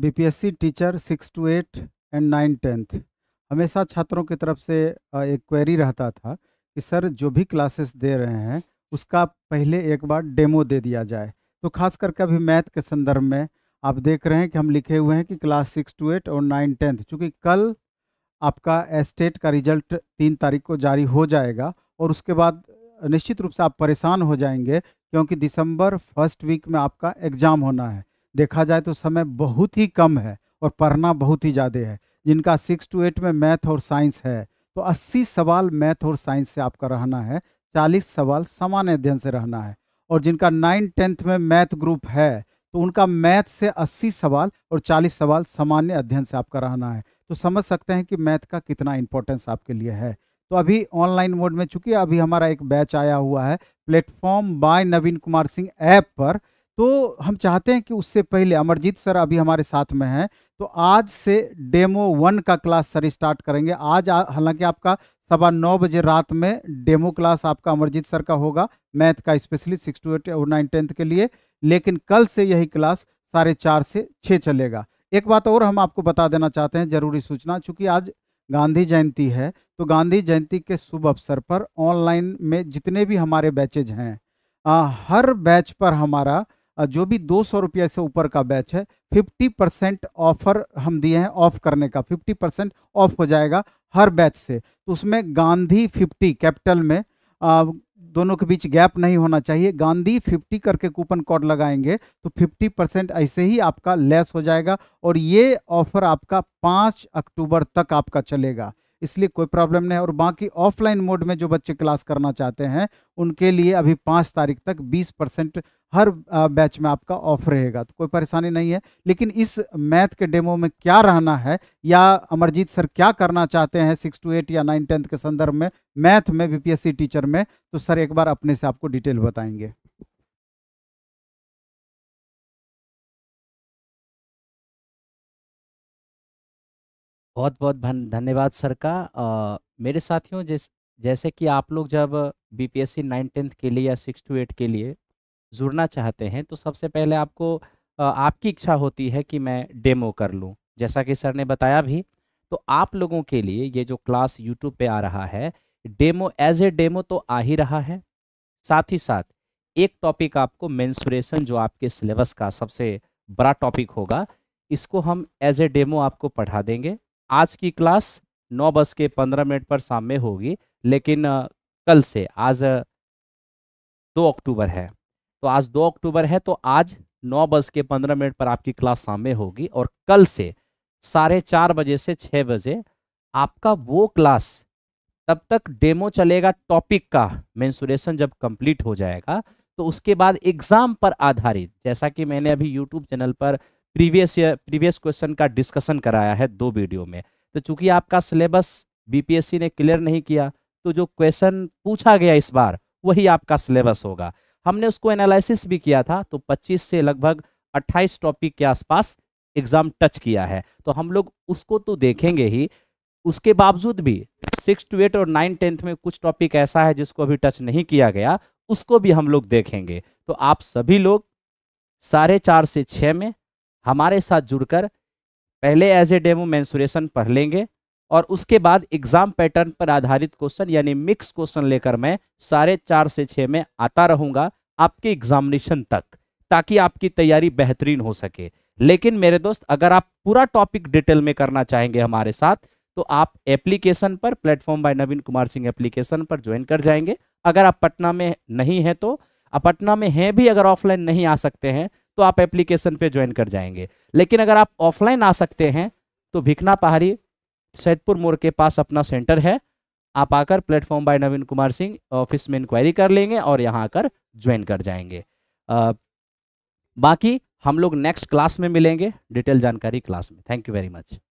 BPSC teacher six to eight and nine tenth हमेशा छात्रों की तरफ से एक क्वेरी रहता था कि सर जो भी क्लासेस दे रहे हैं उसका पहले एक बार डेमो दे दिया जाए तो खास करके अभी मैथ के संदर्भ में आप देख रहे हैं कि हम लिखे हुए हैं कि क्लास सिक्स टू एट और नाइन टेंथ चूँकि कल आपका एस्टेट का रिजल्ट तीन तारीख को जारी हो जाएगा और उसके बाद निश्चित रूप से आप परेशान हो जाएंगे क्योंकि दिसंबर फर्स्ट वीक में आपका एग्ज़ाम होना है देखा जाए तो समय बहुत ही कम है और पढ़ना बहुत ही ज़्यादा है जिनका सिक्स टू एट में मैथ और साइंस है तो अस्सी सवाल मैथ और साइंस से आपका रहना है चालीस सवाल सामान्य अध्ययन से रहना है और जिनका नाइन टेंथ में मैथ ग्रुप है तो उनका मैथ से अस्सी सवाल और चालीस सवाल सामान्य अध्ययन से आपका रहना है तो समझ सकते हैं कि मैथ का कितना इंपॉर्टेंस आपके लिए है तो अभी ऑनलाइन मोड में चूंकि अभी हमारा एक बैच आया हुआ है platform by Naveen Kumar Singh app पर तो हम चाहते हैं कि उससे पहले अमरजीत सर अभी हमारे साथ में हैं तो आज से डेमो वन का क्लास सर स्टार्ट करेंगे आज हालांकि आपका सवा नौ बजे रात में डेमो क्लास आपका अमरजीत सर का होगा मैथ का स्पेशली सिक्स टू एट और नाइन टेंथ के लिए लेकिन कल से यही क्लास साढ़े चार से छः चलेगा एक बात और हम आपको बता देना चाहते हैं ज़रूरी सूचना चूँकि आज गांधी जयंती है तो गांधी जयंती के शुभ अवसर पर ऑनलाइन में जितने भी हमारे बैचेज हैं आ, हर बैच पर हमारा जो भी दो सौ रुपये से ऊपर का बैच है फिफ्टी परसेंट ऑफर हम दिए हैं ऑफ करने का फिफ्टी परसेंट ऑफ हो जाएगा हर बैच से तो उसमें गांधी फिफ्टी कैपिटल में आ, दोनों के बीच गैप नहीं होना चाहिए गांधी 50 करके कूपन कोड लगाएंगे तो 50 परसेंट ऐसे ही आपका लेस हो जाएगा और ये ऑफर आपका पाँच अक्टूबर तक आपका चलेगा इसलिए कोई प्रॉब्लम नहीं है और बाकी ऑफलाइन मोड में जो बच्चे क्लास करना चाहते हैं उनके लिए अभी पाँच तारीख तक बीस परसेंट हर बैच में आपका ऑफ रहेगा तो कोई परेशानी नहीं है लेकिन इस मैथ के डेमो में क्या रहना है या अमरजीत सर क्या करना चाहते हैं सिक्स टू एट या नाइन टेंथ के संदर्भ में मैथ में बीपीएससी टीचर में तो सर एक बार अपने से आपको डिटेल बताएंगे बहुत बहुत धन्यवाद सर का आ, मेरे साथियों जैसे कि आप लोग जब बीपीएससी नाइन टेंथ के लिए या सिक्स टू एट के लिए जुड़ना चाहते हैं तो सबसे पहले आपको आपकी इच्छा होती है कि मैं डेमो कर लूँ जैसा कि सर ने बताया भी तो आप लोगों के लिए ये जो क्लास यूट्यूब पे आ रहा है डेमो एज ए डेमो तो आ ही रहा है साथ ही साथ एक टॉपिक आपको मैंसुरेशन जो आपके सिलेबस का सबसे बड़ा टॉपिक होगा इसको हम एज ए डेमो आपको पढ़ा देंगे आज की क्लास नौ बज के पंद्रह मिनट पर शाम में होगी लेकिन कल से आज दो अक्टूबर है तो आज दो अक्टूबर है तो आज नौ बज के पंद्रह मिनट पर आपकी क्लास सामने होगी और कल से साढ़े चार बजे से छः बजे आपका वो क्लास तब तक डेमो चलेगा टॉपिक का मैंसुरेशन जब कंप्लीट हो जाएगा तो उसके बाद एग्जाम पर आधारित जैसा कि मैंने अभी यूट्यूब चैनल पर प्रीवियस प्रीवियस क्वेश्चन का डिस्कशन कराया है दो वीडियो में तो चूंकि आपका सिलेबस बीपीएससी ने क्लियर नहीं किया तो जो क्वेश्चन पूछा गया इस बार वही आपका सिलेबस होगा हमने उसको एनालिसिस भी किया था तो 25 से लगभग 28 टॉपिक के आसपास एग्जाम टच किया है तो हम लोग उसको तो देखेंगे ही उसके बावजूद भी सिक्स टू एट और नाइन टेंथ में कुछ टॉपिक ऐसा है जिसको अभी टच नहीं किया गया उसको भी हम लोग देखेंगे तो आप सभी लोग साढ़े चार से छः में हमारे साथ जुड़कर पहले एज ए डेमो मैंसुरेशन पढ़ लेंगे और उसके बाद एग्जाम पैटर्न पर आधारित क्वेश्चन यानी मिक्स क्वेश्चन लेकर मैं साढ़े चार से छः में आता रहूँगा आपके एग्जामिनेशन तक ताकि आपकी तैयारी बेहतरीन हो सके लेकिन मेरे दोस्त अगर आप पूरा टॉपिक डिटेल में करना चाहेंगे हमारे साथ तो आप एप्लीकेशन पर platform by Naveen Kumar Singh application पर ज्वाइन कर जाएंगे अगर आप पटना में नहीं हैं तो आप पटना में हैं भी अगर ऑफलाइन नहीं आ सकते हैं तो आप एप्लीकेशन पे ज्वाइन कर जाएंगे लेकिन अगर आप ऑफलाइन आ सकते हैं तो भिखना पहाड़ी सैदपुर मोड़ के पास अपना सेंटर है आप आकर platform by Naveen Kumar Singh office में इंक्वायरी कर लेंगे और यहाँ आकर ज्वाइन कर जाएंगे आ, बाकी हम लोग नेक्स्ट क्लास में मिलेंगे डिटेल जानकारी क्लास में थैंक यू वेरी मच